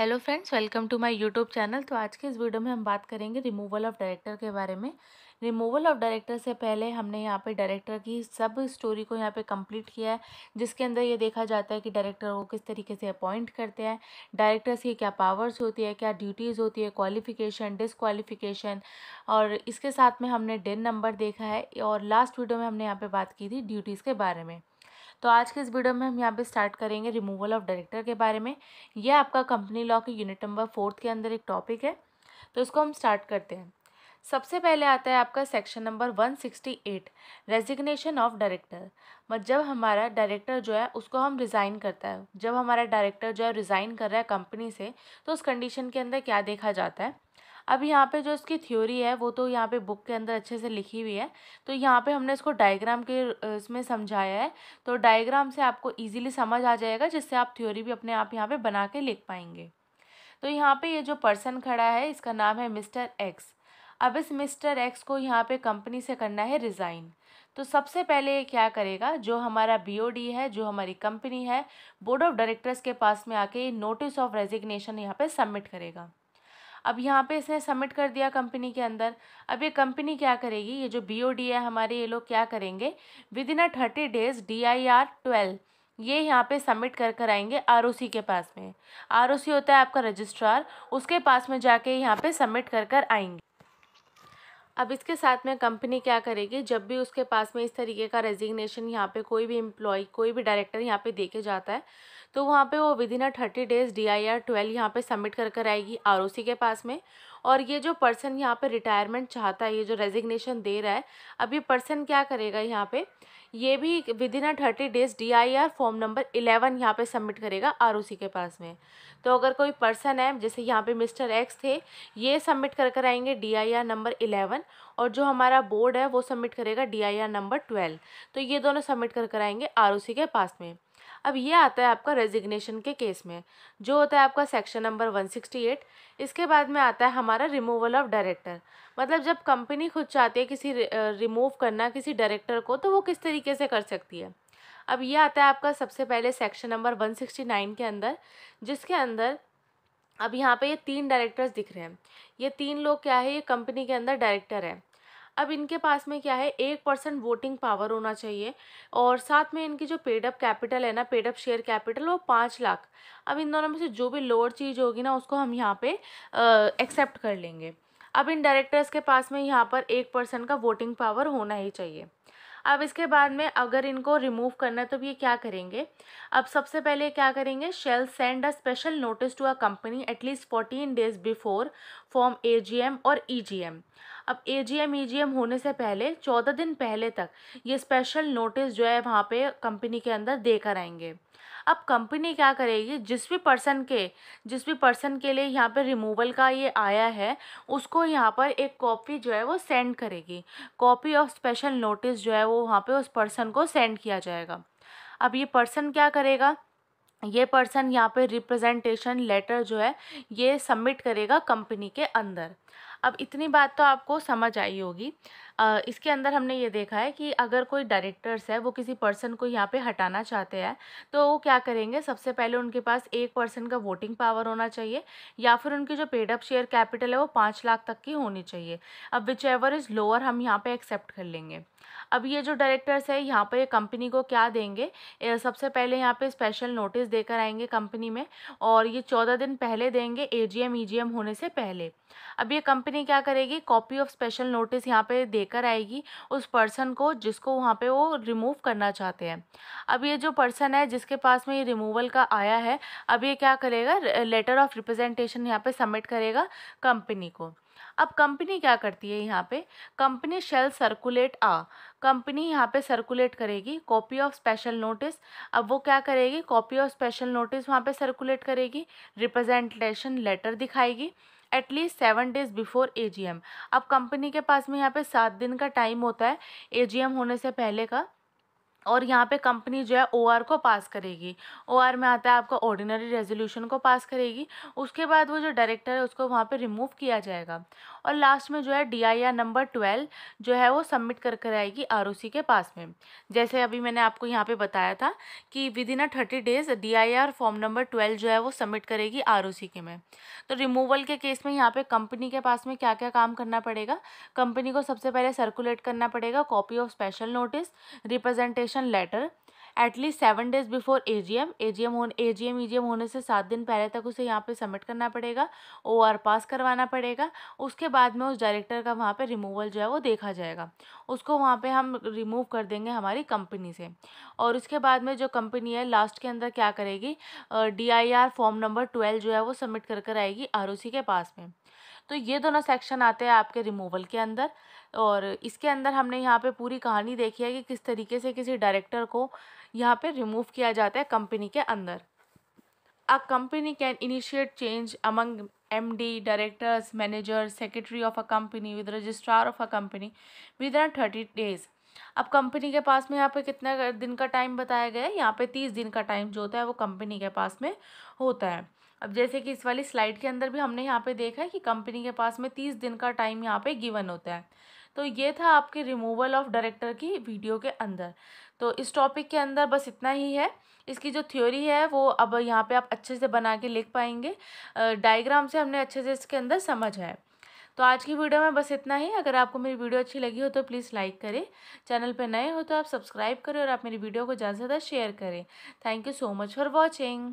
hello friends welcome to my YouTube channel तो आज के इस वीडियो में हम बात करेंगे रिमूवल ऑफ डायरेक्टर के बारे में रिमूवल ऑफ डायरेक्टर से पहले हमने यहाँ पे डायरेक्टर की सब स्टोरी को यहाँ पे कंप्लीट किया है जिसके अंदर ये देखा जाता है कि डायरेक्टर को किस तरीके से अपॉइंट करते हैं डायरेक्टर्स की क्या पावर्स होती है क्या ड्यूटीज़ होती है क्वालिफिकेशन डिसक्वालिफिकेशन और इसके साथ में हमने डेन नंबर देखा है और लास्ट वीडियो में हमने यहाँ पर बात की थी ड्यूटीज़ के बारे में तो आज के इस वीडियो में हम यहाँ पे स्टार्ट करेंगे रिमूवल ऑफ डायरेक्टर के बारे में यह आपका कंपनी लॉ के यूनिट नंबर फोर्थ के अंदर एक टॉपिक है तो इसको हम स्टार्ट करते हैं सबसे पहले आता है आपका section number one sixty eight resignation of director मतलब जब हमारा डायरेक्टर जो है उसको हम रिज़ाइन करता है जब हमारा डायरेक्टर जो है रिज़ाइन कर रहा है कंपनी से तो उस कंडीशन के अंदर क्या देखा जाता है अब यहाँ पे जो इसकी थ्योरी है वो तो यहाँ पे बुक के अंदर अच्छे से लिखी हुई है तो यहाँ पे हमने इसको डायग्राम के इसमें समझाया है तो डायग्राम से आपको इजीली समझ आ जाएगा जिससे आप थ्योरी भी अपने आप यहाँ पे बना के लिख पाएंगे तो यहाँ पे ये जो पर्सन खड़ा है इसका नाम है मिस्टर एक्स अब इस मिस्टर एक्स को यहाँ पर कंपनी से करना है रिज़ाइन तो सबसे पहले ये क्या करेगा जो हमारा बी है जो हमारी कंपनी है बोर्ड ऑफ डायरेक्टर्स के पास में आके नोटिस ऑफ रेजिग्नेशन यहाँ पर सबमिट करेगा अब यहाँ पे इसने सबमिट कर दिया कंपनी के अंदर अब ये कंपनी क्या करेगी ये जो बी ओ डी है हमारे ये लोग क्या करेंगे within a thirty days D I R twelve ये यहाँ पे सबमिट कर कर आएंगे आर के पास में आर होता है आपका रजिस्ट्रार उसके पास में जाके यहाँ पे सबमिट कर कर आएंगे अब इसके साथ में कंपनी क्या करेगी जब भी उसके पास में इस तरीके का रेजिग्नेशन यहाँ पे कोई भी एम्प्लॉय कोई भी डायरेक्टर यहाँ पे देके जाता है तो वहाँ पे वो within a thirty days D I R twelve यहाँ पर सबमिट कर कर आएगी आर के पास में और ये जो पर्सन यहाँ पे रिटायरमेंट चाहता है ये जो रेजिग्नेशन दे रहा है अब ये पर्सन क्या करेगा यहाँ पे ये भी within a thirty days D I R form number eleven यहाँ पे सबमिट करेगा आर ओ सी के पास में तो अगर कोई पर्सन है जैसे यहाँ पे मिस्टर एक्स थे ये सबमिट कर कर आएंगे D I R number eleven और जो हमारा बोर्ड है वो सबमिट करेगा D I R number twelve तो ये दोनों सबमिट कर कर आएंगे आर ओ सी के पास में अब ये आता है आपका रेजिग्नेशन के केस में जो होता है आपका सेक्शन नंबर 168 इसके बाद में आता है हमारा रिमूवल ऑफ डायरेक्टर मतलब जब कंपनी खुद चाहती है किसी रिमूव करना किसी डायरेक्टर को तो वो किस तरीके से कर सकती है अब ये आता है आपका सबसे पहले सेक्शन नंबर नाइन के अंदर जिसके अंदर अब यहाँ पे ये तीन डायरेक्टर्स दिख रहे हैं ये तीन लोग क्या है ये कंपनी के अंदर डायरेक्टर हैं अब इनके पास में क्या है एक परसेंट वोटिंग पावर होना चाहिए और साथ में इनकी जो पेडअप कैपिटल है ना पेडअप शेयर कैपिटल वो पाँच लाख अब इन दोनों में से जो भी लोअर चीज़ होगी ना उसको हम यहाँ पे एक्सेप्ट कर लेंगे अब इन डायरेक्टर्स के पास में यहाँ पर एक परसेंट का वोटिंग पावर होना ही चाहिए अब इसके बाद में अगर इनको रिमूव करना है तो ये क्या करेंगे अब सबसे पहले क्या करेंगे shall send a special notice to a company at least fourteen days before form A G M और ई जी एम अब ए G M E G M होने से पहले चौदह दिन पहले तक ये स्पेशल नोटिस जो है वहाँ पे कंपनी के अंदर देकर आएंगे अब कंपनी क्या करेगी जिस भी पर्सन के जिस भी पर्सन के लिए यहाँ पर रिमूवल का ये आया है उसको यहाँ पर एक कॉपी जो है वो सेंड करेगी कॉपी ऑफ स्पेशल नोटिस जो है वो वहाँ पे उस पर्सन को सेंड किया जाएगा अब ये पर्सन क्या करेगा ये पर्सन यहाँ पे रिप्रेजेंटेशन लेटर जो है ये सबमिट करेगा कंपनी के अंदर अब इतनी बात तो आपको समझ आई होगी इसके अंदर हमने ये देखा है कि अगर कोई डायरेक्टर्स है वो किसी पर्सन को यहाँ पे हटाना चाहते हैं तो वो क्या करेंगे सबसे पहले उनके पास एक पर्सन का वोटिंग पावर होना चाहिए या फिर उनकी जो पेड अप शेयर कैपिटल है वो पाँच लाख तक की होनी चाहिए अब विच एवर इज़ लोअर हम यहाँ पर एक्सेप्ट कर लेंगे अब ये जो डायरेक्टर्स है यहाँ पर कंपनी को क्या देंगे सबसे पहले यहाँ पर स्पेशल नोटिस देकर आएंगे कंपनी में और ये चौदह दिन पहले देंगे ए जी e होने से पहले अब ये कंपनी क्या करेगी कॉपी ऑफ स्पेशल नोटिस यहाँ पर देख लेकर आएगी उस पर्सन को जिसको वहाँ पे वो रिमूव करना चाहते हैं अब ये जो पर्सन है जिसके पास में ये रिमूवल का आया है अब ये क्या करेगा लेटर ऑफ रिप्रेजेंटेशन यहाँ पे सबमिट करेगा कंपनी को अब कंपनी क्या करती है यहाँ पे company shall circulate a company यहाँ पे सर्कुलेट करेगी कॉपी ऑफ स्पेशल नोटिस अब वो क्या करेगी कॉपी ऑफ स्पेशल नोटिस वहाँ पे सर्कुलेट करेगी रिप्रेजेंटेशन लेटर दिखाएगी at least seven days before a अब कंपनी के पास में यहाँ पे सात दिन का टाइम होता है ए होने से पहले का और यहाँ पे कंपनी जो है ओ को पास करेगी ओ में आता है आपका ऑर्डिनरी रेजोल्यूशन को पास करेगी उसके बाद वो जो डायरेक्टर है उसको वहाँ पे रिमूव किया जाएगा और लास्ट में जो है D I R number twelve जो है वो सबमिट कर कर आएगी आर के पास में जैसे अभी मैंने आपको यहाँ पे बताया था कि within a thirty days D I R form number twelve जो है वो सबमिट करेगी आर के में तो रिमूवल के केस में यहाँ पर कंपनी के पास में क्या क्या काम करना पड़ेगा कंपनी को सबसे पहले सर्कुलेट करना पड़ेगा copy of special notice representation notification letter at least seven days before A G M A G M A G M E G M होने से सात दिन पहले तक उसे यहाँ पे सबमिट करना पड़ेगा ओ आर पास करवाना पड़ेगा उसके बाद में उस डायरेक्टर का वहाँ पे रिमूवल जो है वो देखा जाएगा उसको वहाँ पे हम रिमूव कर देंगे हमारी कंपनी से और उसके बाद में जो कंपनी है लास्ट के अंदर क्या करेगी D I R form number twelve जो है वो सबमिट कर कर आएगी आर ओ सी के पास में तो ये दोनों सेक्शन आते हैं आपके रिमूवल के अंदर और इसके अंदर हमने यहाँ पे पूरी कहानी देखी है कि किस तरीके से किसी डायरेक्टर को यहाँ पे रिमूव किया जाता है कंपनी के अंदर a company can initiate change among M D directors manager secretary of a company with registrar of a company within thirty days अब कंपनी के पास में यहाँ पे कितना दिन का टाइम बताया गया है यहाँ पे तीस दिन का टाइम जो होता है वो कंपनी के पास में होता है अब जैसे कि इस वाली स्लाइड के अंदर भी हमने यहाँ पे देखा है कि कंपनी के पास में तीस दिन का टाइम यहाँ पे गिवन होता है तो ये था आपके रिमूवल ऑफ डायरेक्टर की वीडियो के अंदर तो इस टॉपिक के अंदर बस इतना ही है इसकी जो थ्योरी है वो अब यहाँ पे आप अच्छे से बना के लिख पाएंगे डायग्राम से हमने अच्छे से इसके अंदर समझ है तो आज की वीडियो में बस इतना ही अगर आपको मेरी वीडियो अच्छी लगी हो तो प्लीज़ लाइक करें चैनल पर नए हो तो आप सब्सक्राइब करें और आप मेरी वीडियो को ज़्यादा से ज़्यादा शेयर करें thank you so much for watching